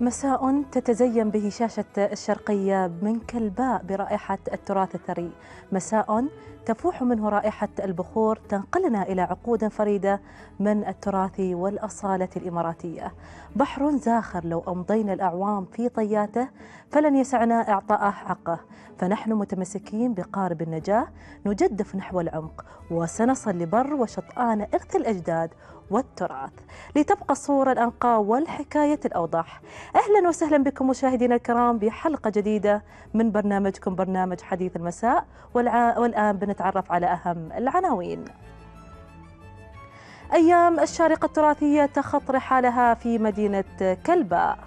مساء تتزين به شاشة الشرقية من كلباء برائحة التراث الثري مساء تفوح منه رائحة البخور تنقلنا إلى عقود فريدة من التراث والأصالة الإماراتية بحر زاخر لو أمضينا الأعوام في طياته فلن يسعنا إعطاءه حقه فنحن متمسكين بقارب النجاة نجدف نحو العمق وسنصل لبر وشطآن إرث الأجداد والتراث لتبقى الصورة الأنقى والحكاية الأوضح أهلا وسهلا بكم مشاهدينا الكرام بحلقة جديدة من برنامجكم برنامج حديث المساء والآن بنتعرف على أهم العناوين أيام الشارقة التراثية تخط رحالها في مدينة كلباء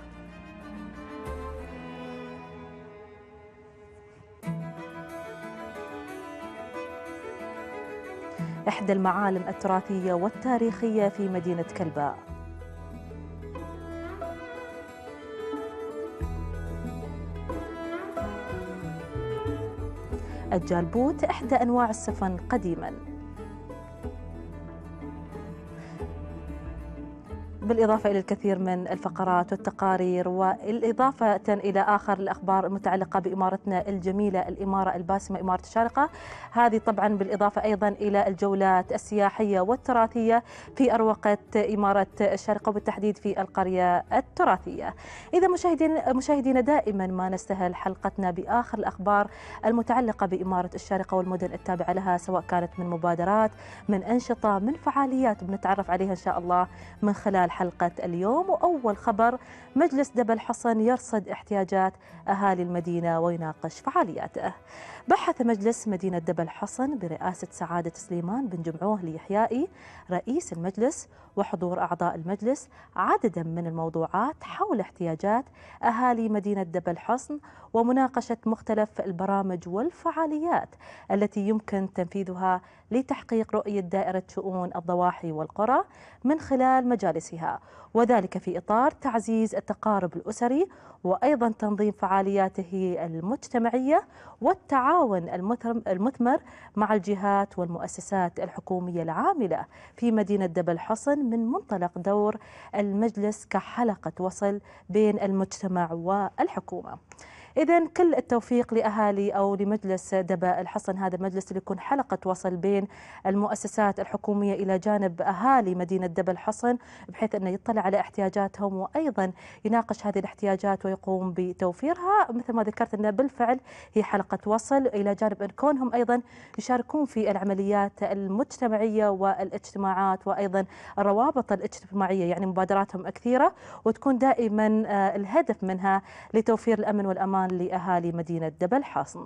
إحدى المعالم التراثية والتاريخية في مدينة كلباء الجالبوت إحدى أنواع السفن قديماً بالإضافة إلى الكثير من الفقرات والتقارير والإضافة إلى آخر الأخبار المتعلقة بإمارتنا الجميلة الإمارة الباسمة إمارة الشارقة هذه طبعا بالإضافة أيضا إلى الجولات السياحية والتراثية في أروقة إمارة الشارقة وبالتحديد في القرية التراثية إذا مشاهدين مشاهدينا دائما ما نستهل حلقتنا بآخر الأخبار المتعلقة بإمارة الشارقة والمدن التابعة لها سواء كانت من مبادرات من أنشطة من فعاليات بنتعرف عليها إن شاء الله من خلال حلقة اليوم وأول خبر مجلس دبل حصن يرصد احتياجات أهالي المدينة ويناقش فعالياته بحث مجلس مدينة دبل حصن برئاسة سعادة سليمان بن جمعوه ليحيائي رئيس المجلس وحضور أعضاء المجلس عددا من الموضوعات حول احتياجات أهالي مدينة دبل حصن ومناقشة مختلف البرامج والفعاليات التي يمكن تنفيذها لتحقيق رؤية دائرة شؤون الضواحي والقرى من خلال مجالسها وذلك في إطار تعزيز التقارب الأسري وأيضا تنظيم فعالياته المجتمعية والتعاون المثمر مع الجهات والمؤسسات الحكومية العاملة في مدينة دبل حصن من منطلق دور المجلس كحلقة وصل بين المجتمع والحكومة إذا كل التوفيق لأهالي أو لمجلس دبا الحصن هذا المجلس اللي يكون حلقة وصل بين المؤسسات الحكومية إلى جانب أهالي مدينة دبا الحصن بحيث أنه يطلع على احتياجاتهم وأيضا يناقش هذه الاحتياجات ويقوم بتوفيرها مثل ما ذكرت أنه بالفعل هي حلقة وصل إلى جانب أن كونهم أيضا يشاركون في العمليات المجتمعية والاجتماعات وأيضا الروابط الاجتماعية يعني مبادراتهم كثيرة وتكون دائما آه، الهدف منها لتوفير الأمن والأمان الأمان لأهالي مدينة دبل حصن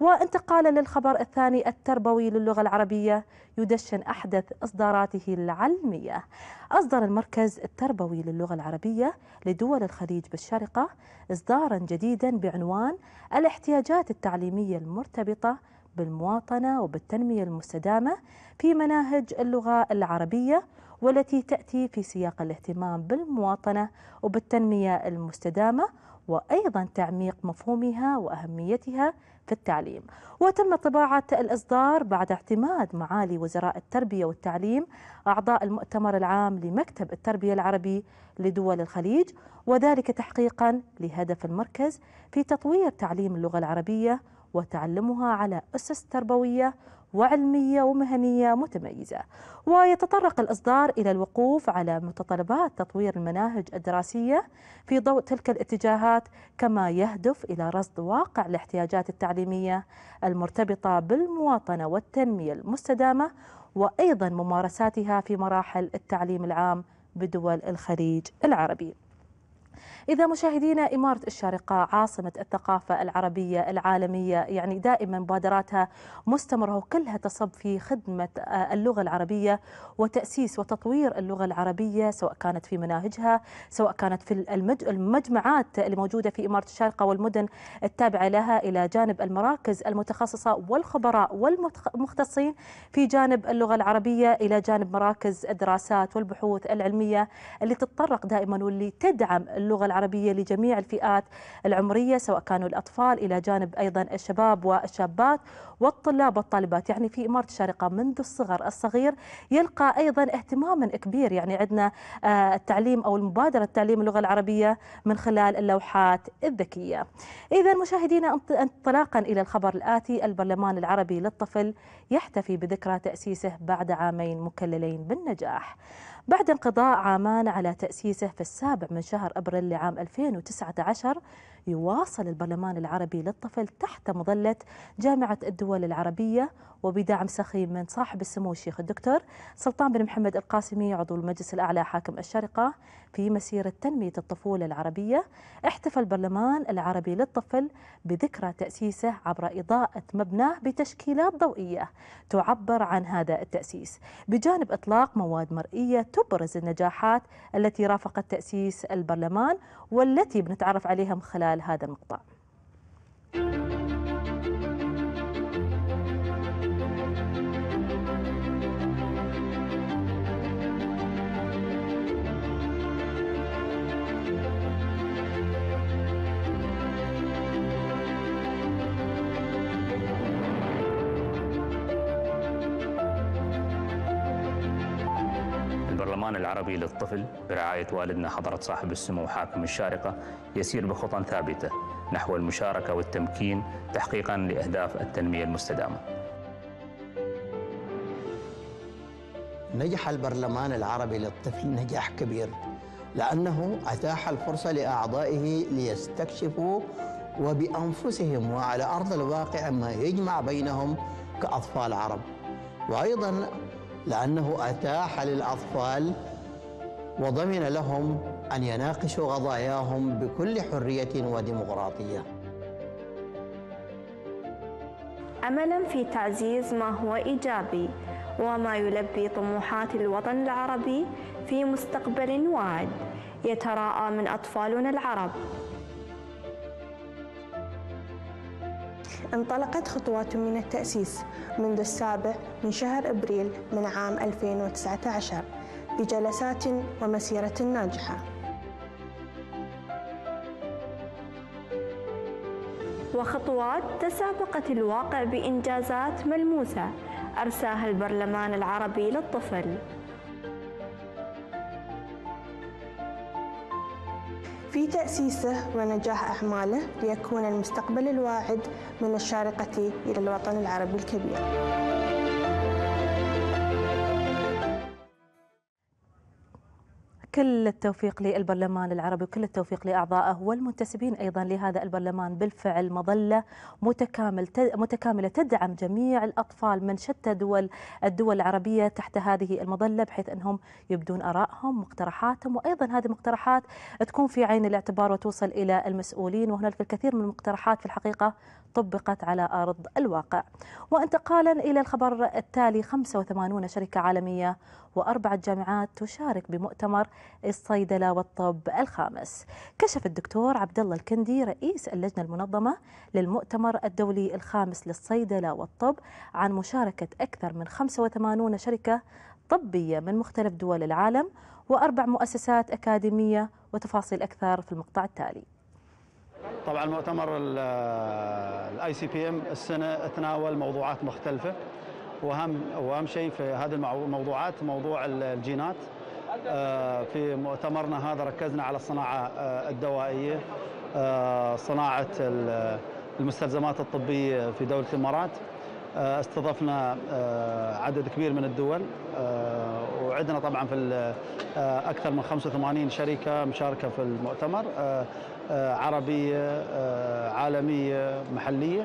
وانتقالا للخبر الثاني التربوي للغة العربية يدشن أحدث إصداراته العلمية أصدر المركز التربوي للغة العربية لدول الخليج بالشرقة إصدارا جديدا بعنوان الاحتياجات التعليمية المرتبطة بالمواطنة وبالتنمية المستدامة في مناهج اللغة العربية والتي تأتي في سياق الاهتمام بالمواطنة وبالتنمية المستدامة وأيضا تعميق مفهومها وأهميتها في التعليم وتم طباعة الإصدار بعد اعتماد معالي وزراء التربية والتعليم أعضاء المؤتمر العام لمكتب التربية العربي لدول الخليج وذلك تحقيقا لهدف المركز في تطوير تعليم اللغة العربية وتعلمها على أسس تربوية وعلمية ومهنية متميزة ويتطرق الإصدار إلى الوقوف على متطلبات تطوير المناهج الدراسية في ضوء تلك الاتجاهات كما يهدف إلى رصد واقع الاحتياجات التعليمية المرتبطة بالمواطنة والتنمية المستدامة وأيضا ممارساتها في مراحل التعليم العام بدول الخليج العربي إذا مشاهدينا إمارة الشارقة عاصمة الثقافة العربية العالمية يعني دائما مبادراتها مستمرة وكلها تصب في خدمة آه، اللغة العربية وتأسيس وتطوير اللغة العربية سواء كانت في مناهجها سواء كانت في المجمعات الموجودة في إمارة الشارقة والمدن التابعة لها إلى جانب المراكز المتخصصة والخبراء والمختصين في جانب اللغة العربية إلى جانب مراكز الدراسات والبحوث العلمية اللي تتطرق دائما واللي تدعم اللغة العربية العربية لجميع الفئات العمرية سواء كانوا الأطفال إلى جانب أيضا الشباب والشابات والطلاب والطالبات يعني في إمارة الشارقة منذ الصغر الصغير يلقى أيضا اهتماما كبير يعني عندنا آه، التعليم أو المبادرة تعليم اللغة العربية من خلال اللوحات الذكية إذا مشاهدينا انطلاقا إلى الخبر الآتي البرلمان العربي للطفل يحتفي بذكرى تأسيسه بعد عامين مكللين بالنجاح بعد انقضاء عامان على تأسيسه في السابع من شهر أبريل لعام 2019 يواصل البرلمان العربي للطفل تحت مظلة جامعة الدول العربية وبدعم سخي من صاحب السمو الشيخ الدكتور سلطان بن محمد القاسمي عضو المجلس الأعلى حاكم الشرقة في مسيرة تنمية الطفولة العربية احتفى البرلمان العربي للطفل بذكرى تأسيسه عبر إضاءة مبناه بتشكيلات ضوئية تعبر عن هذا التأسيس بجانب إطلاق مواد مرئية تبرز النجاحات التي رافقت تأسيس البرلمان والتي بنتعرف عليها من خلال خلال هذا المقطع. العربي للطفل برعاية والدنا حضرة صاحب السمو حاكم الشارقة يسير بخطى ثابتة نحو المشاركة والتمكين تحقيقا لأهداف التنمية المستدامة نجح البرلمان العربي للطفل نجاح كبير لأنه أتاح الفرصة لأعضائه ليستكشفوا وبأنفسهم وعلى أرض الواقع ما يجمع بينهم كأطفال عرب وأيضا لأنه أتاح للأطفال وضمن لهم أن يناقشوا قضاياهم بكل حرية وديمقراطية أملا في تعزيز ما هو إيجابي وما يلبي طموحات الوطن العربي في مستقبل واعد يتراءى من أطفالنا العرب انطلقت خطوات من التأسيس منذ السابع من شهر أبريل من عام 2019 بجلسات ومسيرة ناجحة وخطوات تسابقت الواقع بإنجازات ملموسة أرساها البرلمان العربي للطفل في تأسيسه ونجاح أعماله ليكون المستقبل الواعد من الشارقة إلى الوطن العربي الكبير كل التوفيق للبرلمان العربي وكل التوفيق لأعضائه والمنتسبين أيضا لهذا البرلمان بالفعل مظلة متكامل متكاملة تدعم جميع الأطفال من شتى دول الدول العربية تحت هذه المظلة بحيث أنهم يبدون آرائهم مقترحاتهم وأيضا هذه المقترحات تكون في عين الاعتبار وتوصل إلى المسؤولين وهنالك الكثير من المقترحات في الحقيقة طبقت على أرض الواقع وانتقالا إلى الخبر التالي 85 شركة عالمية وأربعة جامعات تشارك بمؤتمر الصيدلة والطب الخامس كشف الدكتور عبد الله الكندي رئيس اللجنة المنظمة للمؤتمر الدولي الخامس للصيدلة والطب عن مشاركة أكثر من 85 شركة طبية من مختلف دول العالم وأربع مؤسسات أكاديمية وتفاصيل أكثر في المقطع التالي طبعا مؤتمر الاي سي بي ام السنه تناول موضوعات مختلفه واهم واهم شيء في هذه الموضوعات موضوع الجينات آه، في مؤتمرنا هذا ركزنا على الصناعه آه، الدوائيه آه، صناعه المستلزمات الطبيه في دوله الامارات استضفنا عدد كبير من الدول وعندنا طبعا في اكثر من 85 شركه مشاركه في المؤتمر آه، عربية آه، عالمية محلية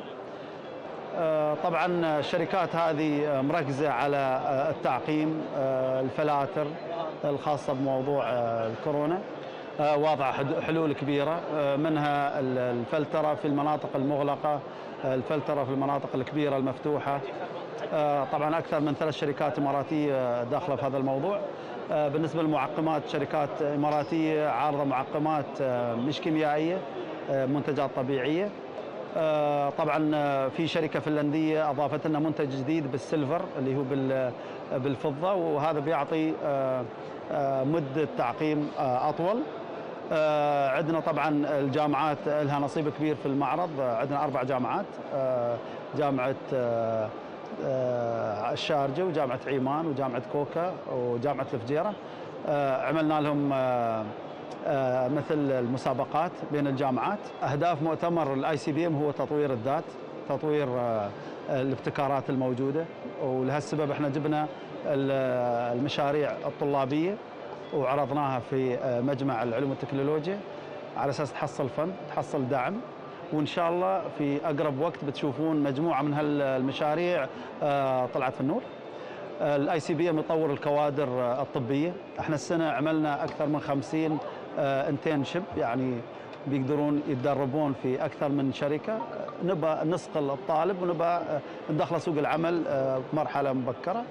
آه، طبعا الشركات هذه مركزة على التعقيم الفلاتر الخاصة بموضوع الكورونا واضعة حلول كبيرة منها الفلترة في المناطق المغلقة الفلترة في المناطق الكبيرة المفتوحة طبعا أكثر من ثلاث شركات إماراتية داخلة في هذا الموضوع آه، بالنسبه للمعقمات شركات اماراتيه عارضه معقمات آه، مش كيميائيه آه، منتجات طبيعيه طبعا في شركه فنلنديه اضافت لنا منتج جديد بالسيلفر اللي هو بالفضه وهذا بيعطي مده تعقيم اطول عندنا طبعا الجامعات لها نصيب كبير في المعرض عندنا اربع جامعات جامعه آه، الشارجه وجامعه عيمان وجامعه كوكا وجامعه الفجيره آه، عملنا لهم آه، مثل المسابقات بين الجامعات اهداف مؤتمر الاي سي بي ام هو تطوير الذات تطوير الابتكارات الموجوده ولهالسبب احنا جبنا المشاريع الطلابيه وعرضناها في مجمع العلوم والتكنولوجيا على اساس تحصل فند تحصل دعم وان شاء الله في اقرب وقت بتشوفون مجموعه من هالمشاريع آه، طلعت في النور الاي سي بي مطور الكوادر آه، الطبيه احنا السنه عملنا اكثر من 50 انترنشيب آه، يعني بيقدرون يتدربون في اكثر من شركه نبى نسقل الطالب ونبى ندخله سوق العمل بمرحله مبكره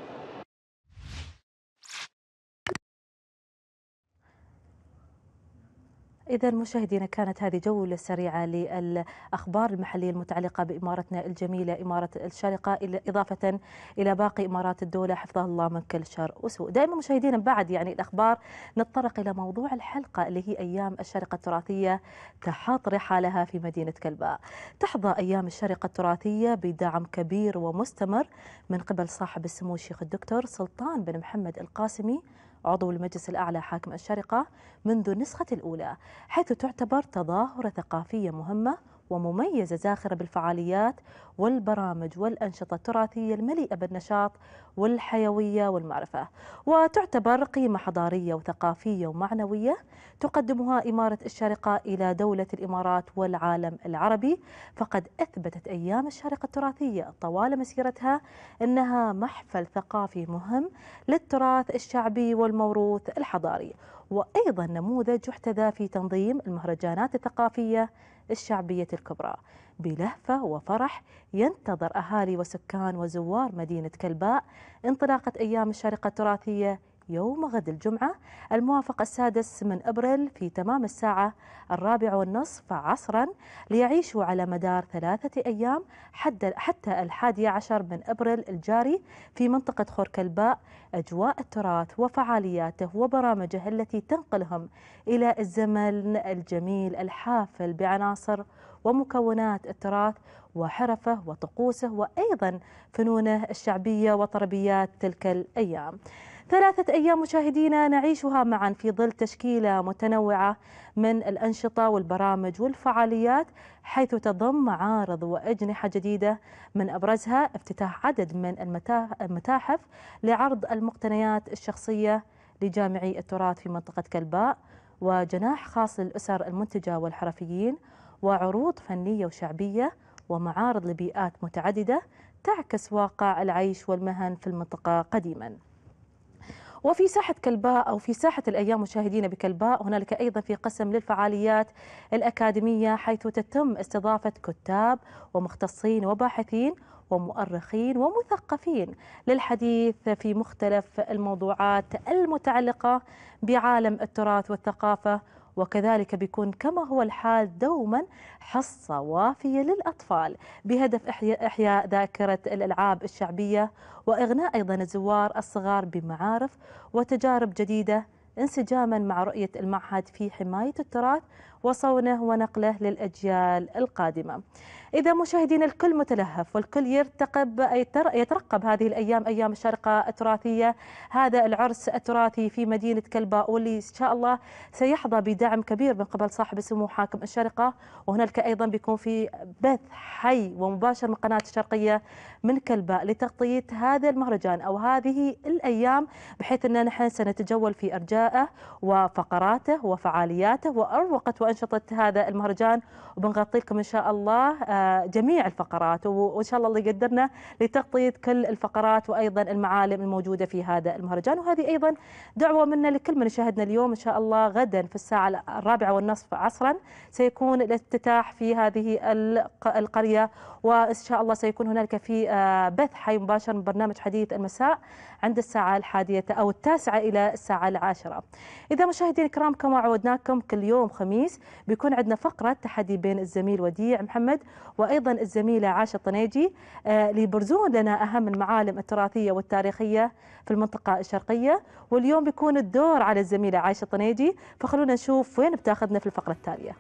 إذا مشاهدينا كانت هذه جولة سريعة للأخبار المحلية المتعلقة بإمارتنا الجميلة إمارة الشارقة إضافة إلى باقي إمارات الدولة حفظها الله من كل شر وسوء دائما مشاهدينا بعد يعني الأخبار نتطرق إلى موضوع الحلقة اللي هي أيام الشارقة التراثية تحاط رحالها في مدينة كلباء تحظى أيام الشارقة التراثية بدعم كبير ومستمر من قبل صاحب السمو الشيخ الدكتور سلطان بن محمد القاسمي عضو المجلس الأعلى حاكم الشرقة منذ النسخة الأولى حيث تعتبر تظاهرة ثقافية مهمة ومميزة زاخرة بالفعاليات والبرامج والأنشطة التراثية المليئة بالنشاط والحيوية والمعرفة وتعتبر قيمة حضارية وثقافية ومعنوية تقدمها إمارة الشارقة إلى دولة الإمارات والعالم العربي فقد أثبتت أيام الشارقة التراثية طوال مسيرتها أنها محفل ثقافي مهم للتراث الشعبي والموروث الحضاري وأيضا نموذج يحتذى في تنظيم المهرجانات الثقافية الشعبية الكبرى بلهفة وفرح ينتظر أهالي وسكان وزوار مدينة كلباء انطلاقة أيام الشارقة التراثية يوم غد الجمعة الموافق السادس من أبريل في تمام الساعة الرابعة والنصف عصرا ليعيشوا على مدار ثلاثة أيام حتى الحادي عشر من أبريل الجاري في منطقة خوركلباء أجواء التراث وفعالياته وبرامجه التي تنقلهم إلى الزمن الجميل الحافل بعناصر ومكونات التراث وحرفه وطقوسه وأيضا فنونه الشعبية وطربيات تلك الأيام ثلاثة أيام مشاهدينا نعيشها معا في ظل تشكيلة متنوعة من الأنشطة والبرامج والفعاليات حيث تضم معارض وأجنحة جديدة من أبرزها افتتاح عدد من المتاحف لعرض المقتنيات الشخصية لجامعي التراث في منطقة كلباء وجناح خاص للأسر المنتجة والحرفيين وعروض فنية وشعبية ومعارض لبيئات متعددة تعكس واقع العيش والمهن في المنطقة قديماً وفي ساحة كلباء أو في ساحة الأيام مشاهدين بكلباء هنالك أيضا في قسم للفعاليات الأكاديمية حيث تتم استضافة كتاب ومختصين وباحثين ومؤرخين ومثقفين للحديث في مختلف الموضوعات المتعلقة بعالم التراث والثقافة وكذلك بيكون كما هو الحال دوما حصة وافية للأطفال بهدف إحياء ذاكرة الألعاب الشعبية وإغناء أيضا الزوار الصغار بمعارف وتجارب جديدة انسجاما مع رؤية المعهد في حماية التراث وصونه ونقله للأجيال القادمة إذا مشاهدين الكل متلهف والكل يرتقب يترقب هذه الأيام أيام الشارقة التراثية هذا العرس التراثي في مدينة كلباء واللي إن شاء الله سيحظى بدعم كبير من قبل صاحب السمو حاكم الشارقة وهنالك أيضا بيكون في بث حي ومباشر من قناة الشرقية من كلباء لتغطية هذا المهرجان أو هذه الأيام بحيث أننا نحن سنتجول في أرجائه وفقراته وفعالياته وأروقة وأنشطة هذا المهرجان وبنغطي لكم إن شاء الله آه، جميع الفقرات وإن شاء الله اللي يقدرنا لتغطية كل الفقرات وأيضا المعالم الموجودة في هذا المهرجان وهذه أيضا دعوة منا لكل من شاهدنا اليوم إن شاء الله غدا في الساعة الرابعة والنصف عصرا سيكون الافتتاح في هذه القرية وإن شاء الله سيكون هنالك في آه، بث حي مباشر من برنامج حديث المساء عند الساعة الحادية أو التاسعة إلى الساعة العاشرة إذا مشاهدينا الكرام كما عودناكم كل يوم خميس بيكون عندنا فقرة تحدي بين الزميل وديع محمد وأيضا الزميلة عاشة طنيجي آه، ليبرزون لنا أهم المعالم التراثية والتاريخية في المنطقة الشرقية واليوم بيكون الدور على الزميلة عائشة طنيجي فخلونا نشوف وين بتاخذنا في الفقرة التالية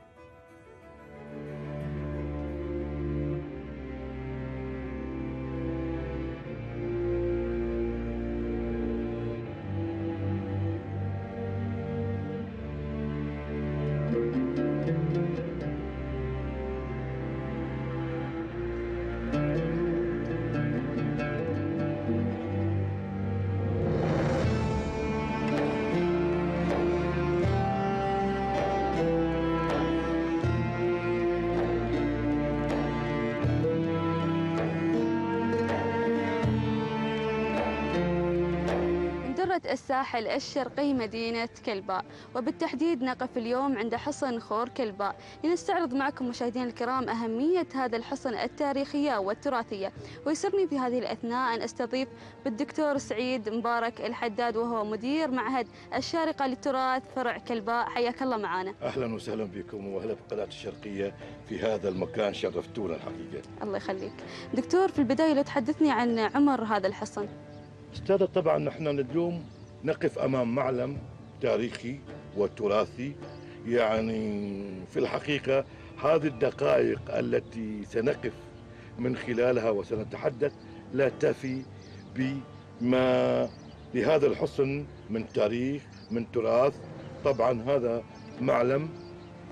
الساحل الشرقي مدينة كلباء وبالتحديد نقف اليوم عند حصن خور كلباء لنستعرض معكم مشاهدينا الكرام أهمية هذا الحصن التاريخية والتراثية ويسرني في هذه الأثناء أن أستضيف بالدكتور سعيد مبارك الحداد وهو مدير معهد الشارقة للتراث فرع كلباء حياك الله معنا أهلا وسهلا بكم وأهلا بقناة الشرقية في هذا المكان شرفتونا الحقيقة الله يخليك دكتور في البداية لو تحدثني عن عمر هذا الحصن استاذ طبعا نحن اليوم نقف أمام معلم تاريخي وتراثي يعني في الحقيقة هذه الدقائق التي سنقف من خلالها وسنتحدث لا تفي بما لهذا الحصن من تاريخ من تراث طبعا هذا معلم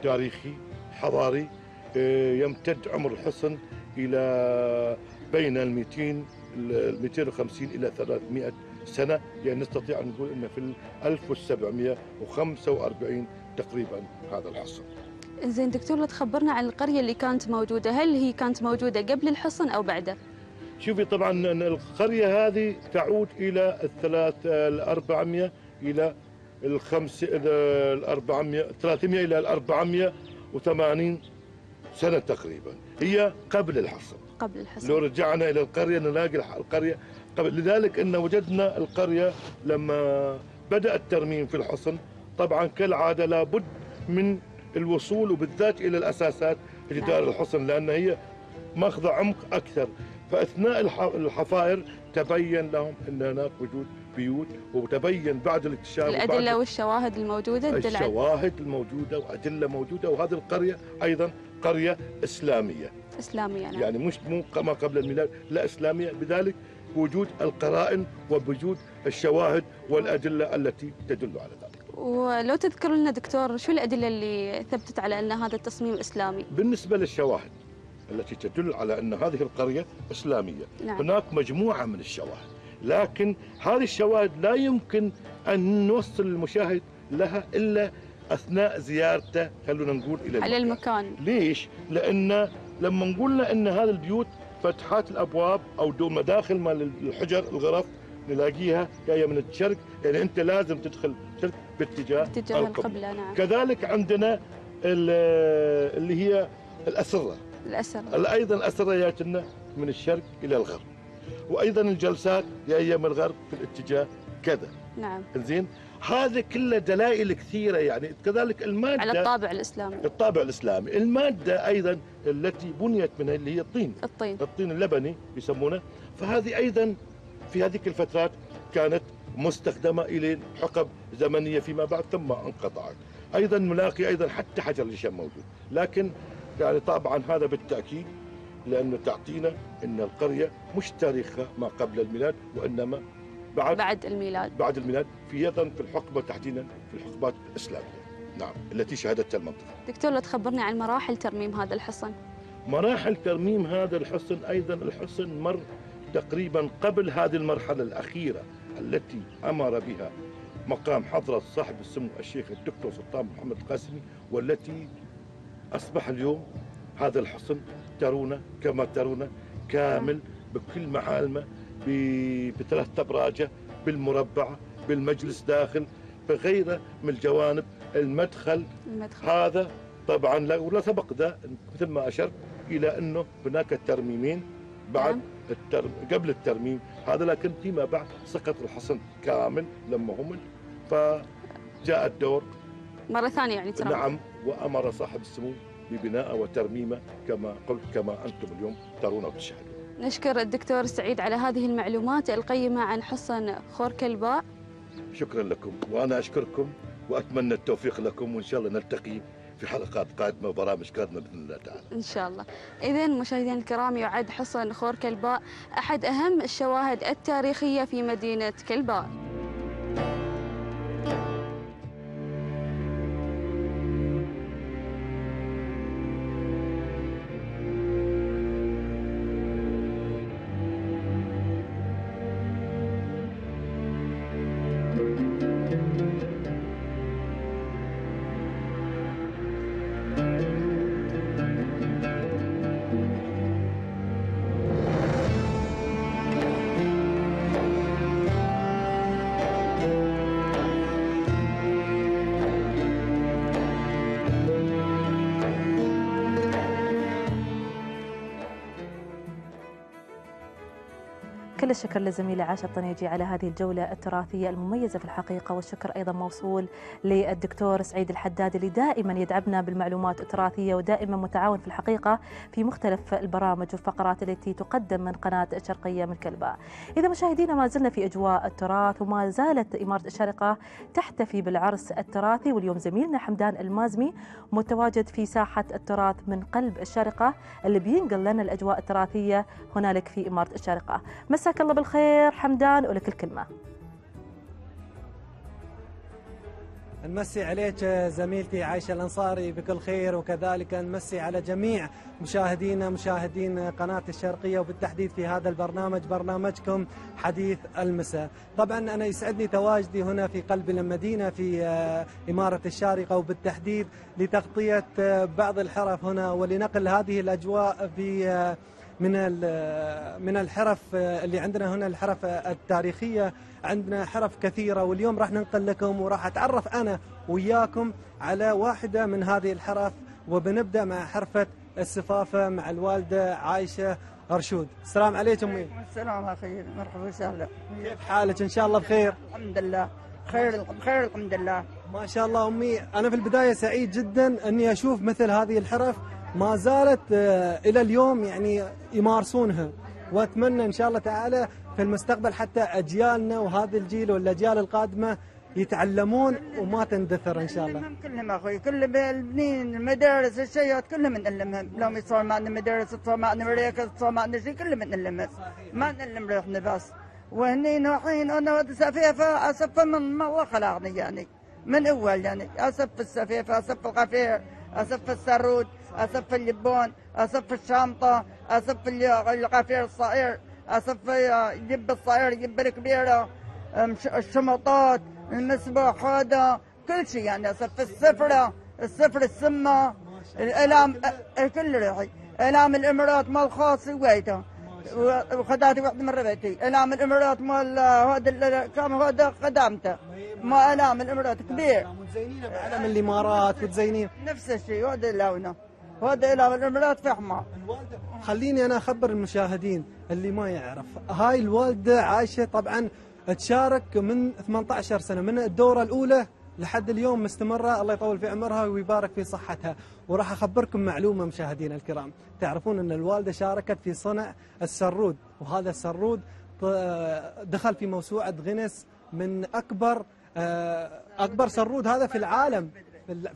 تاريخي حضاري آه، يمتد عمر الحصن إلى بين ال 200 ال 250 إلى 300 سنة يعني نستطيع أن نقول أن في 1745 تقريبا هذا الحصن زين دكتور لو تخبرنا عن القرية اللي كانت موجودة هل هي كانت موجودة قبل الحصن أو بعده؟ شوفي طبعا القرية هذه تعود إلى الثلاث الأربعمية إلى الخمس إلى الأربعمية 300 إلى الأربعمية وثمانين سنة تقريبا هي قبل الحصن قبل الحصن لو رجعنا إلى القرية نلاقي القرية قبل لذلك ان وجدنا القريه لما بدا الترميم في الحصن طبعا كالعاده لابد من الوصول وبالذات الى الاساسات جدار نعم. الحصن لان هي ماخذه عمق اكثر فاثناء الحفائر تبين لهم ان هناك وجود بيوت وتبين بعد الاكتشاف الادله والشواهد الموجوده الدلع. الشواهد الموجوده وادله موجوده وهذه القريه ايضا قريه اسلاميه اسلاميه نعم. يعني مش مو ما قبل الميلاد لا اسلاميه بذلك بوجود القرائن وبوجود الشواهد والادله التي تدل على ذلك. ولو تذكر لنا دكتور شو الادله اللي ثبتت على ان هذا التصميم اسلامي؟ بالنسبه للشواهد التي تدل على ان هذه القريه اسلاميه، نعم. هناك مجموعه من الشواهد، لكن هذه الشواهد لا يمكن ان نوصل المشاهد لها الا اثناء زيارته خلونا نقول الى المكان. على المكان ليش؟ لان لما نقول ان هذه البيوت فتحات الابواب او دو مداخل مال الحجر الغرف نلاقيها جايه من الشرق يعني انت لازم تدخل الشرق باتجاه, باتجاه القبله نعم كذلك عندنا اللي هي الاسره الاسره ايضا الاسره جاتنا من الشرق الى الغرب وايضا الجلسات جايه من الغرب في الاتجاه كذا نعم زين هذا كله دلائل كثيرة يعني كذلك المادة على الطابع الإسلامي الطابع الإسلامي المادة أيضا التي بنيت منها اللي هي الطين الطين الطين اللبني يسمونه فهذه أيضا في هذه الفترات كانت مستخدمة إلى حقب زمنية فيما بعد ثم انقطعت أيضا نلاقي أيضا حتى حجر الشام موجود لكن يعني طبعا هذا بالتأكيد لأنه تعطينا أن القرية مش تاريخها ما قبل الميلاد وإنما بعد بعد الميلاد بعد الميلاد في ايضا في الحقبه تحديدا في الحقبات الاسلاميه نعم التي شهدتها المنطقه دكتور لو تخبرني عن مراحل ترميم هذا الحصن مراحل ترميم هذا الحصن ايضا الحصن مر تقريبا قبل هذه المرحله الاخيره التي امر بها مقام حضرة صاحب السمو الشيخ الدكتور سلطان محمد القاسمي والتي أصبح اليوم هذا الحصن ترونه كما ترونه كامل بكل معالمه بثلاث تبراجة بالمربع بالمجلس داخل بغيره من الجوانب المدخل, المدخل. هذا طبعا لا ولا سبق ذا مثل ما اشرت الى انه هناك ترميمين بعد نعم. الترم قبل الترميم هذا لكن فيما بعد سقط الحصن كامل لما هم فجاء الدور مرة ثانية يعني ترمم نعم وأمر صاحب السمو ببناءه وترميمه كما قلت كما أنتم اليوم ترون وتشاهدون نشكر الدكتور سعيد على هذه المعلومات القيمة عن حصن خورك الباع شكرا لكم وأنا أشكركم وأتمنى التوفيق لكم وإن شاء الله نلتقي في حلقات قادمة وبرامج قادمة بإذن الله تعالى إن شاء الله إذا مشاهدينا الكرام يعد حصن خور كلباء أحد أهم الشواهد التاريخية في مدينة كلباء كل الشكر لزميلي عاشة الطنيجي على هذه الجولة التراثية المميزة في الحقيقة والشكر أيضا موصول للدكتور سعيد الحداد اللي دائما يدعبنا بالمعلومات التراثية ودائما متعاون في الحقيقة في مختلف البرامج والفقرات التي تقدم من قناة الشرقية من كلبة إذا مشاهدينا ما زلنا في أجواء التراث وما زالت إمارة الشارقة تحتفي بالعرس التراثي واليوم زميلنا حمدان المازمي متواجد في ساحة التراث من قلب الشارقة اللي بينقل لنا الأجواء التراثية هنالك في إمارة الشارقة مساء مساك الله بالخير حمدان ولك الكلمة نمسي عليك زميلتي عايشة الأنصاري بكل خير وكذلك نمسي على جميع مشاهدينا مشاهدين قناة الشرقية وبالتحديد في هذا البرنامج برنامجكم حديث المساء طبعا أنا يسعدني تواجدي هنا في قلب المدينة في آه، إمارة الشارقة وبالتحديد لتغطية آه، بعض الحرف هنا ولنقل هذه الأجواء في من من الحرف اللي عندنا هنا الحرف التاريخيه عندنا حرف كثيره واليوم راح ننقل لكم وراح اتعرف انا وياكم على واحده من هذه الحرف وبنبدا مع حرفه السفافه مع الوالده عايشه ارشود السلام عليكم امي السلام اخي مرحبا وسهلا كيف حالك ان شاء الله بخير الحمد لله خير بخير الحمد لله ما شاء الله امي انا في البدايه سعيد جدا اني اشوف مثل هذه الحرف ما زالت آه، الى اليوم يعني يمارسونها واتمنى ان شاء الله تعالى في المستقبل حتى اجيالنا وهذا الجيل والاجيال القادمه يتعلمون وما تندثر ان شاء الله. كلهم كلهم اخوي كل البنين المدارس الشيات كلهم نعلمهم لو يصير معنا مدارس تصير معنا عندنا مراكز تصير شيء كلهم نعلمهم ما نعلم روحنا بس وهني الحين انا سفيفه اسف من الله خلقني يعني من اول يعني اسف السفيفه اسف القفير اسف السرود اصف اللبون اصف الشنطه اصف الغفير الصغير اصف جب الصغير جب الكبيره الشمطات المسبح هذا كل شيء يعني اصف السفره السفر السمه الالام كل ريحي الام الامارات مال خاص ويته وخدعت وحده من ربعتي الام الامارات مال آه، هذا كم هذا خدامته ما الام الامارات كبير متزينين بعلم الامارات متزينين نفس الشيء هذا لونه وهذا لها في تفهمها خليني انا اخبر المشاهدين اللي ما يعرف هاي الوالده عايشه طبعا تشارك من 18 سنه من الدوره الاولى لحد اليوم مستمرة الله يطول في عمرها ويبارك في صحتها وراح أخبركم معلومة مشاهدينا الكرام تعرفون أن الوالدة شاركت في صنع السرود وهذا السرود دخل في موسوعة غينيس من أكبر آه، أكبر سرود هذا في العالم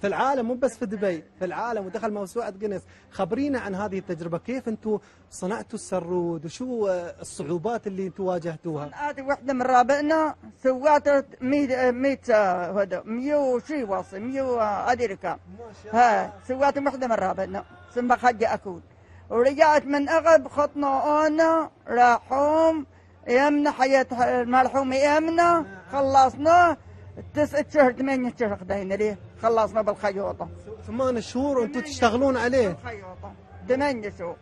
في العالم مو بس في دبي في العالم ودخل موسوعة جينيس خبرينا عن هذه التجربة كيف أنتم صنعتوا السرود وشو الصعوبات اللي أنتم واجهتوها هذه واحدة من رابعنا سوات 100 هذا 100 وشي واصل 100 ما شاء ها سوات واحدة من رابعنا ثم خدي أكون ورجعت من أغب خطنا أنا راحوم يمنا حياة المرحوم يمنا نعم. خلصناه تسعة شهر ثمانية شهر خدينا ليه خلصنا بالخيوطة ثمان شهور وانتم تشتغلون عليه بالخيوطة ثمانية شهور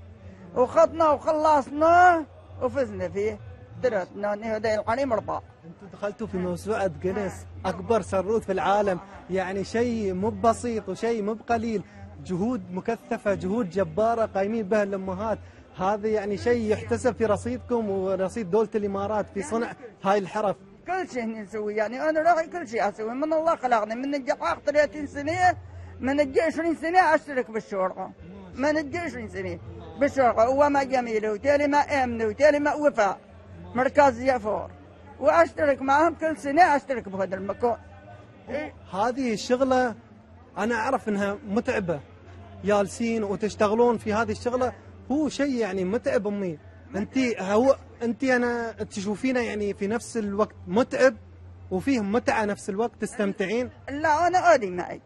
وخطنا وخلصنا وفزنا فيه درتنا هذا القريم مربع انتم دخلتوا في موسوعة جنس نعم. نعم. اكبر سروت في العالم يعني شيء مو بسيط وشيء مو بقليل جهود مكثفة جهود جبارة قايمين بها الامهات هذا يعني شيء يحتسب في رصيدكم ورصيد دولة الامارات في صنع يعني هاي الحرف كل شيء هني نسوي يعني انا روحي كل شيء اسوي من الله خلقني من الجحاق 30 سنه من الجي 20 سنه اشترك بالشرطه من الجي 20 سنه بالشرطه وما جميله وتالي ما امنه وتالي ما وفاء مركز يافور واشترك معهم كل سنه اشترك بهذا المكان إيه؟ هذه الشغله انا اعرف انها متعبه يالسين وتشتغلون في هذه الشغله هو شيء يعني متعب امي انت هو انت انا تشوفينا يعني في نفس الوقت متعب وفيه متعه نفس الوقت تستمتعين لا انا اودي معي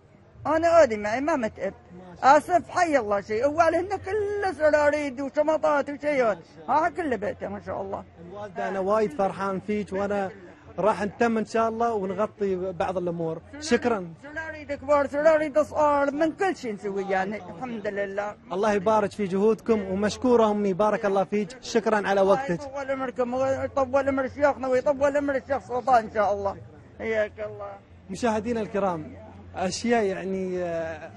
انا اودي معي ما متعب اسف حي الله شيء وعلينا كل سراريد وشمطات وشيء هذا كله بيته ما شاء الله الوالده انا وايد فرحان فيك وانا راح نتم ان شاء الله ونغطي بعض الامور شكرا زراري كبار زراري صغار من كل شيء نسوي يعني الحمد لله الله يبارك في جهودكم ومشكوره امي بارك الله فيك شكرا على وقتك طول عمركم ويطول عمر شيخنا ويطول عمر الشيخ سلطان ان شاء الله حياك الله مشاهدينا الكرام اشياء يعني آه،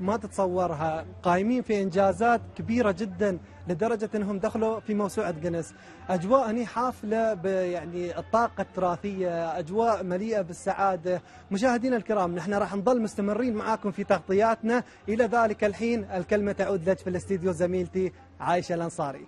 ما تتصورها قايمين في انجازات كبيره جدا لدرجة أنهم دخلوا في موسوعة جنس أجواء هني حافلة يعني الطاقة التراثية أجواء مليئة بالسعادة مشاهدينا الكرام نحن راح نظل مستمرين معاكم في تغطياتنا إلى ذلك الحين الكلمة تعود لك في الاستديو زميلتي عايشة الأنصاري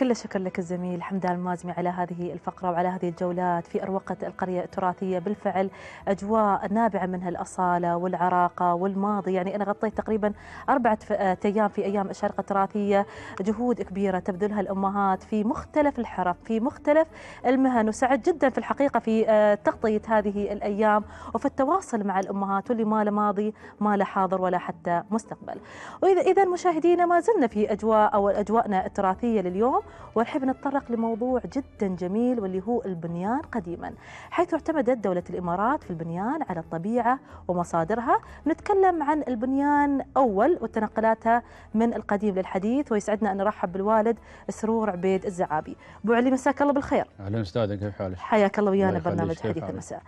كل الشكر لك الزميل حمدان المازمي على هذه الفقرة وعلى هذه الجولات في أروقة القرية التراثية بالفعل أجواء نابعة منها الأصالة والعراقة والماضي يعني أنا غطيت تقريبا أربعة آه، أيام في أيام الشارقة التراثية جهود كبيرة تبذلها الأمهات في مختلف الحرف في مختلف المهن وسعد جدا في الحقيقة في آه، تغطية هذه الأيام وفي التواصل مع الأمهات واللي ما له ماضي ما له حاضر ولا حتى مستقبل وإذا إذا مشاهدينا ما زلنا في أجواء أو أجواءنا التراثية لليوم ونحب نتطرق لموضوع جدا جميل واللي هو البنيان قديما حيث اعتمدت دولة الإمارات في البنيان على الطبيعة ومصادرها نتكلم عن البنيان أول وتنقلاتها من القديم للحديث ويسعدنا أن نرحب بالوالد سرور عبيد الزعابي أبو علي مساك الله بالخير أهلا أستاذ كيف حالك حياك الله ويانا برنامج حديث المساء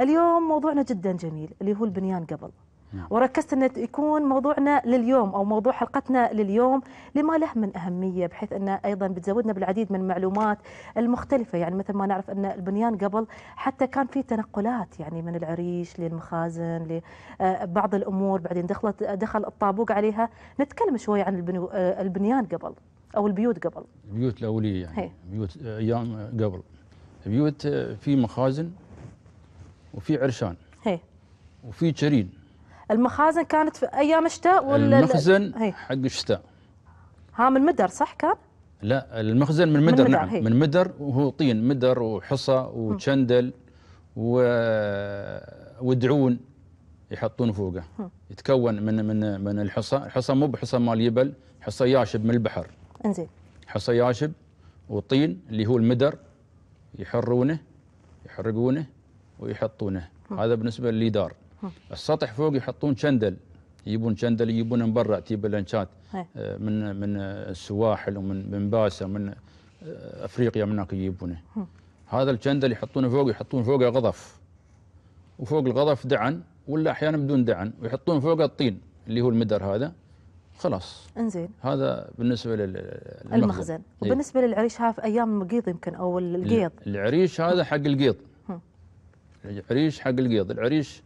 اليوم موضوعنا جدا جميل اللي هو البنيان قبل نعم. وركزت أن يكون موضوعنا لليوم أو موضوع حلقتنا لليوم لما له من أهمية بحيث أنه أيضا بتزودنا بالعديد من المعلومات المختلفة يعني مثل ما نعرف أن البنيان قبل حتى كان في تنقلات يعني من العريش للمخازن لبعض آه، الأمور بعدين دخلت دخل الطابوق عليها نتكلم شوي عن آه، البنيان قبل أو البيوت قبل البيوت الأولية يعني هي. بيوت آه، أيام قبل بيوت في مخازن وفي عرشان هي. وفي شرين المخازن كانت في ايام الشتاء ولا المخزن حق الشتاء ها من مدر صح كان؟ لا المخزن من مدر, من مدر نعم هي. من مدر وهو طين مدر وحصى وشندل و... ودعون يحطون فوقه هم. يتكون من من من الحصى، الحصى مو بحصى مال يبل، حصى ياشب من البحر. انزين. حصى ياشب وطين اللي هو المدر يحرونه يحرقونه ويحطونه، هم. هذا بالنسبه للدار. السطح فوق يحطون شندل يجيبون شندل يجيبون من برا تجيب اللانشات آه، من من السواحل ومن من باسا من آه، افريقيا من هناك يجيبونه هذا الشندل يحطونه فوق يحطون فوقه غضف وفوق الغضف دعن ولا احيانا بدون دعن ويحطون فوقه الطين اللي هو المدر هذا خلاص انزين هذا بالنسبه للمخزن المخزن إيه. وبالنسبه للعريش هذا في ايام القيض يمكن او القيض العريش هذا حق القيض العريش حق القيض العريش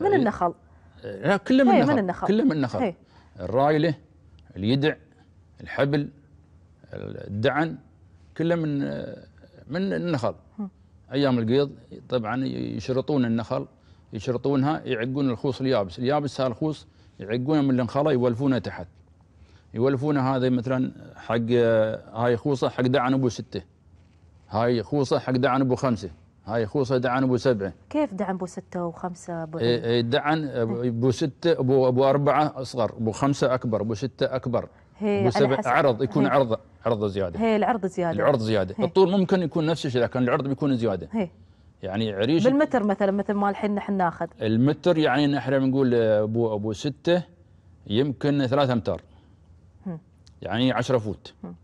من النخل لا كله من, النخل. النخل كله من النخل هي. الرايله اليدع الحبل الدعن كله من من النخل ايام القيض طبعا يشرطون النخل يشرطونها يعقون الخوص اليابس اليابس الخوص يعقونه من النخله يولفونه تحت يولفونه هذا مثلا حق آه، هاي خوصه حق دعن ابو سته هاي خوصه حق دعن ابو خمسه هاي خوصه دعن ابو سبعه كيف دعن ابو سته وخمسه ابو اي إيه، دعن إيه. ابو سته ابو ابو اربعه اصغر ابو خمسه اكبر ابو سته اكبر هي ابو سبعه عرض يكون هي. عرض زياده هي العرض زياده العرض زياده هي. الطول ممكن يكون نفس الشيء لكن العرض بيكون زياده هي. يعني عريش بالمتر مثلا مثل ما الحين نحن ناخذ المتر يعني احنا بنقول ابو ابو سته يمكن ثلاثة امتار هم. يعني 10 فوت هم.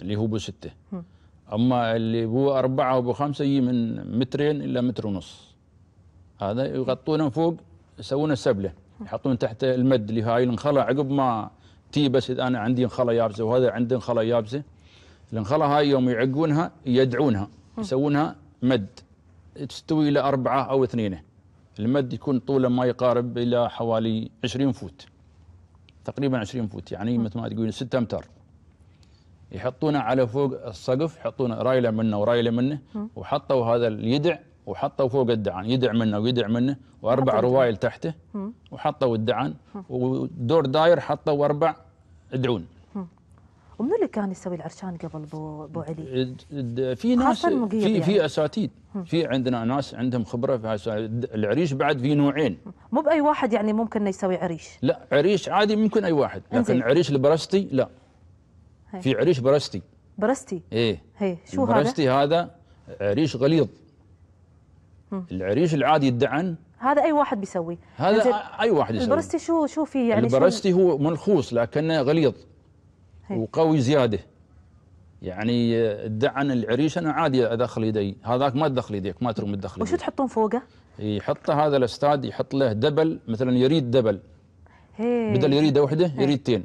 اللي هو ابو سته هم. اما اللي بو اربعه وبو خمسه يجي من مترين الى متر ونص هذا يغطونه فوق يسوونه سبله يحطون تحت المد اللي هاي الانخلا عقب ما تي بس اذا انا عندي انخلا يابسه وهذا عنده انخلا يابسه الانخلا هاي يوم يعقونها يدعونها يسوونها مد تستوي الى اربعه او اثنين المد يكون طوله ما يقارب الى حوالي 20 فوت تقريبا 20 فوت يعني مثل ما تقول 6 امتار يحطونه على فوق السقف يحطونه رايله منه ورايله منه وحطوا هذا اليدع وحطوا فوق الدعان يدع منه ويدع منه واربع روايل تحته وحطوا الدعان ودور داير حطوا اربع ادعون ومن اللي كان يسوي العرشان قبل بو, بو علي؟ في ناس في يعني. في اساتيد في عندنا ناس عندهم خبره في العريش بعد في نوعين مو باي واحد يعني ممكن يسوي عريش لا عريش عادي ممكن اي واحد لكن عريش البرستي لا في عريش برستي برستي ايه هي. شو هذا؟ برستي هذا عريش غليظ العريش العادي الدعن هذا اي واحد بيسوي هذا يعني اي واحد يسوي البرستي شو شو في يعني البرستي هو منخوص لكنه غليظ وقوي زياده يعني آه، الدعن العريش انا عادي ادخل يدي هذاك ما تدخل يديك ما ترم تدخل وشو تحطون فوقه؟ يحط هذا الاستاذ يحط له دبل مثلا يريد دبل هي. بدل يريده وحده يريدتين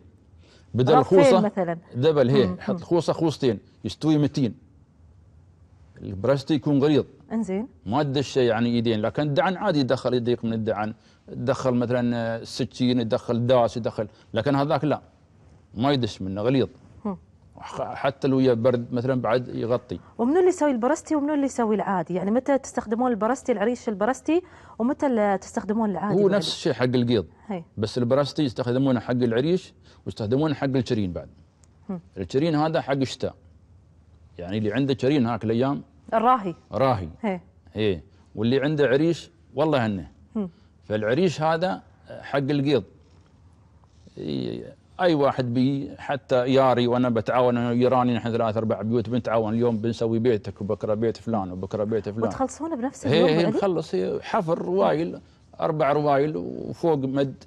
بدل خوصه مثلا دبل هي حط خوصه خوصتين يستوي متين البراستي يكون غليظ انزين ما تدش يعني ايدين لكن الدعن عادي يدخل يضيق من الدعن تدخل مثلا سكين يدخل داس يدخل لكن هذاك لا ما يدش منه غليظ حتى لو برد مثلا بعد يغطي ومنو اللي يسوي البرستي ومنو اللي يسوي العادي يعني متى تستخدمون البرستي العريش البرستي ومتى تستخدمون العادي هو نفس الشيء حق القيض هي. بس البرستي يستخدمونه حق العريش ويستخدمونه حق الشرين بعد هم. الشرين هذا حق الشتاء يعني اللي عنده شرين هاك الايام الراهي راهي هي. هي واللي عنده عريش والله هنه فالعريش هذا حق القيض اي واحد بي حتى ياري وانا بتعاون انا ويراني نحن ثلاث اربع بيوت بنتعاون اليوم بنسوي بيتك وبكره بيت فلان وبكره بيت فلان وتخلصون بنفس إيه، اليوم هي إيه، نخلص هي إيه، حفر روايل اربع روايل وفوق مد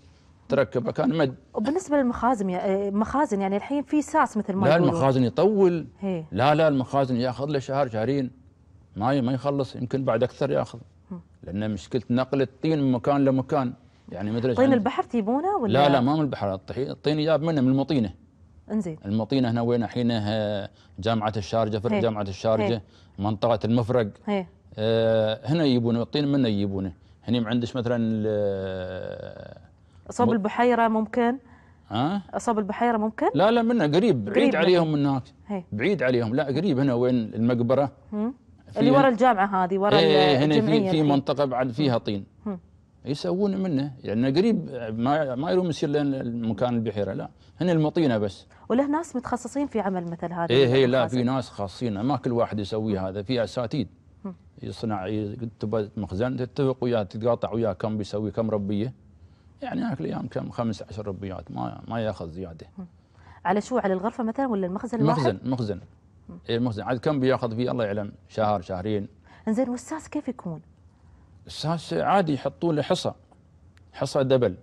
تركب مكان مد وبالنسبه للمخازن مخازن يعني الحين في ساس مثل ما لا المخازن يطول لا لا المخازن ياخذ له شهر شهرين ما ما يخلص يمكن بعد اكثر ياخذ لان مشكله نقل الطين من مكان لمكان يعني مثل طين البحر تجيبونه ولا لا لا ما من البحر الطين جاب منه من المطينه انزين المطينه هنا وين الحين آه، جامعه الشارجه فرع جامعه الشارجه هي. منطقه المفرق هي. آه هنا يجيبونه الطين منه يجيبونه هنا عندش مثلا صوب البحيره ممكن ها صوب البحيره ممكن لا لا منه قريب بعيد قريب عليهم من هناك بعيد عليهم لا قريب هنا وين المقبره اللي ورا الجامعه هذه ورا ايه الجمعيه هنا في, في منطقه بعد فيها طين يسوون منه يعني قريب ما ما يروم يصير مكان البحيره لا هن المطينه بس وله ناس متخصصين في عمل مثل هذا ايه هي إيه، لا في ناس خاصين ما كل واحد يسوي هذا في اساتيد يصنع تبغى مخزن تتفق وياه تتقاطع وياه كم بيسوي كم ربيه يعني هاك الايام كم خمس عشر ربيات ما ما ياخذ زياده على شو على الغرفه مثلا ولا المخزن الواحد؟ مخزن مخزن اي المخزن عاد كم بياخذ فيه الله يعلم شهر شهرين زين والساس كيف يكون؟ بس عادي يحطون له حصى حصى دبل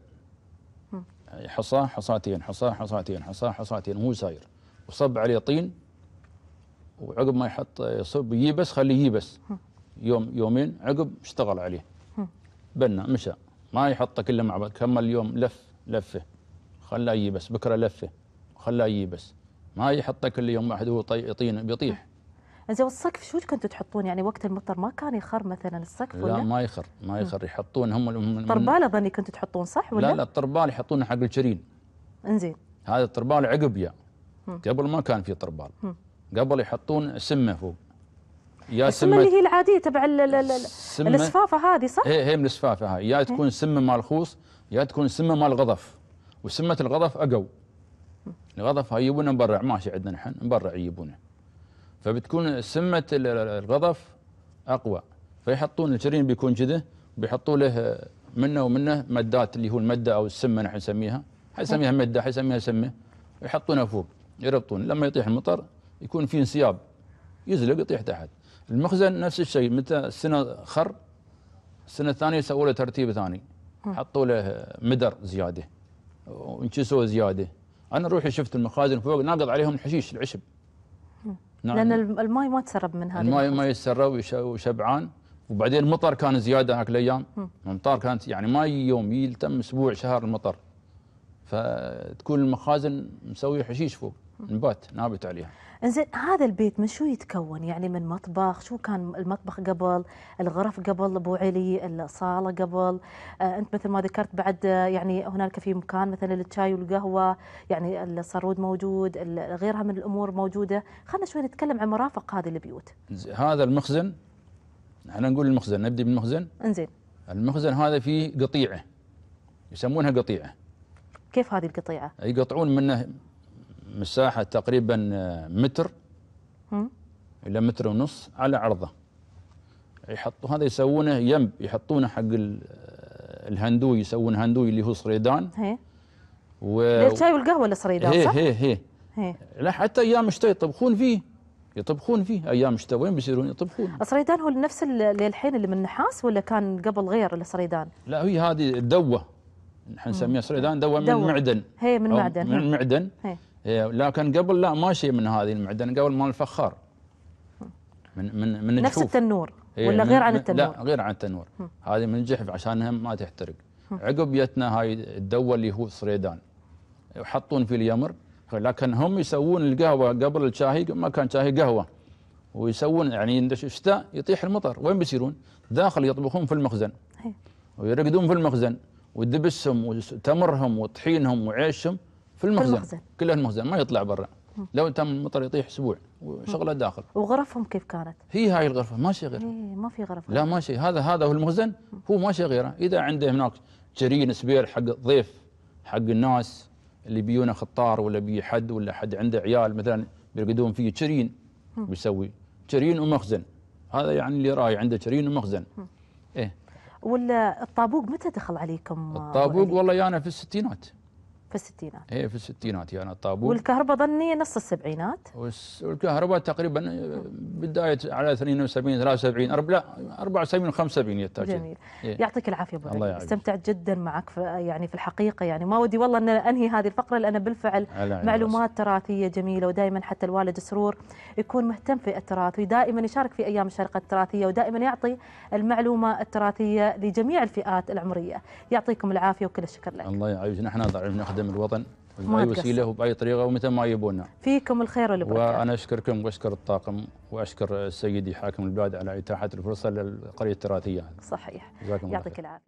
يعني حصى حصاتين حصى حصاتين حصى حصاتين مو ساير وصب عليه طين وعقب ما يحط يصب يبس خليه يبس يوم يومين عقب اشتغل عليه بنى مشى ما يحطه كله مع بعض كمل اليوم لف لفه خلاه يبس بكره لفه خلاه يبس ما يحطه كل يوم واحد هو طين بيطيح زين والسقف شو كنتوا تحطون يعني وقت المطر ما كان يخر مثلا السقف ولا؟ لا ما يخر ما يخر يحطون هم طربال اظني كنتوا تحطون صح ولا؟ لا لا الطربال يحطونه حق الشرين انزين هذا الطربال عقب يا قبل ما كان في طربال قبل يحطون سمه فوق يا السمه اللي هي العاديه تبع الاسفافه هذه صح؟ هي إيه، هي من الاسفافه هاي يا تكون إيه. سمه مال خوص يا تكون سمه مال غضف وسمه الغضف اقو الغضف هاي يجيبونه برا ماشي عندنا نحن برا يجيبونه فبتكون سمه الغضف اقوى فيحطون الشرين بيكون كذا بيحطوا له منه ومنه مدات اللي هو المدة او السمه نحن نسميها حيسميها مدة حيسميها سمه يحطونها فوق يربطون لما يطيح المطر يكون في انسياب يزلق يطيح تحت المخزن نفس الشيء متى السنه خر السنه الثانيه سووا له ترتيب ثاني حطوا له مدر زياده وانشسوا زياده انا روحي شفت المخازن فوق ناقض عليهم الحشيش العشب نعم. لان الماي ما تسرب من هذا الماي ما يتسرب وشبعان وبعدين المطر كان زياده هاك الايام الامطار كانت يعني ما يوم يلتم اسبوع شهر المطر فتكون المخازن مسوي حشيش فوق نبات نابت عليها انزين هذا البيت من شو يتكون يعني من مطبخ شو كان المطبخ قبل الغرف قبل ابو علي الصاله قبل آه انت مثل ما ذكرت بعد آه، يعني هنالك في مكان مثلا للشاي والقهوه يعني الصارود موجود غيرها من الامور موجوده خلينا شوي نتكلم عن مرافق هذه البيوت هذا المخزن احنا نقول المخزن نبدي بالمخزن انزين المخزن هذا فيه قطيعه يسمونها قطيعه كيف هذه القطيعه يقطعون منه مساحة تقريبا آه، متر إلى متر ونص على عرضه يحطوا هذا يسوونه ينب يحطونه حق آه، الهندوي يسوون هندوي اللي هو صريدان هي و... للشاي والقهوة الصريدان هي صح؟ هي هي, هي. لا حتى أيام الشتاء يطبخون فيه يطبخون فيه أيام الشتاء وين بيصيرون يطبخون الصريدان هو نفس اللي الحين اللي من النحاس ولا كان قبل غير الصريدان؟ لا هي هذه الدوة نحن نسميها صريدان دوة من معدن هي من معدن من معدن هي. إيه، لكن قبل لا ما شيء من هذه المعدن قبل مال الفخار من من من نفس الجحوف. التنور إيه، ولا غير عن التنور؟ لا غير عن التنور هذه من الجحف عشانها ما تحترق عقب جتنا هاي الدوه اللي هو صريدان وحطون في اليمر لكن هم يسوون القهوه قبل الشاهي ما كان شاهي قهوه ويسوون يعني الشتاء يطيح المطر وين بيصيرون؟ داخل يطبخون في المخزن ويرقدون في المخزن ودبسهم وتمرهم وطحينهم وعيشهم في المخزن, في المخزن. كله المخزن ما يطلع برا لو تم المطر يطيح اسبوع وشغله داخل وغرفهم كيف كانت؟ هي هاي الغرفه ما شيء غير إيه، ما في غرفه لا ما شيء هذا هذا هو المخزن هو ما شيء غيره اذا عنده هناك جرين سبير حق ضيف حق الناس اللي بيونه خطار ولا بي حد ولا حد عنده عيال مثلا بيرقدون فيه جرين بيسوي جرين ومخزن هذا يعني اللي راي عنده جرين ومخزن ايه والطابوق متى دخل عليكم؟ الطابوق والله يانا يعني في الستينات في الستينات اي في الستينات يعني الطابور والكهرباء ظني نص السبعينات والكهرباء تقريبا آه، بدايه على 72 73 لا 74 75 يحتاج جميل إيه؟ يعطيك العافيه ابو الله استمتعت جدا معك في يعني في الحقيقه يعني ما ودي والله ان انهي هذه الفقره لان بالفعل معلومات بس. تراثيه جميله ودائما حتى الوالد سرور يكون مهتم في التراث ودائما يشارك في ايام الشرق التراثيه ودائما يعطي المعلومه التراثيه لجميع الفئات العمريه يعطيكم العافيه وكل الشكر لك الله يعافيك نحن طبعا نخدم نخدم الوطن بأي وسيلة وبأي طريقة ومثل ما يبونا فيكم الخير والبركة وأنا أشكركم وأشكر الطاقم وأشكر سيدي حاكم البلاد على إتاحة الفرصة للقرية التراثية صحيح يعطيك العافية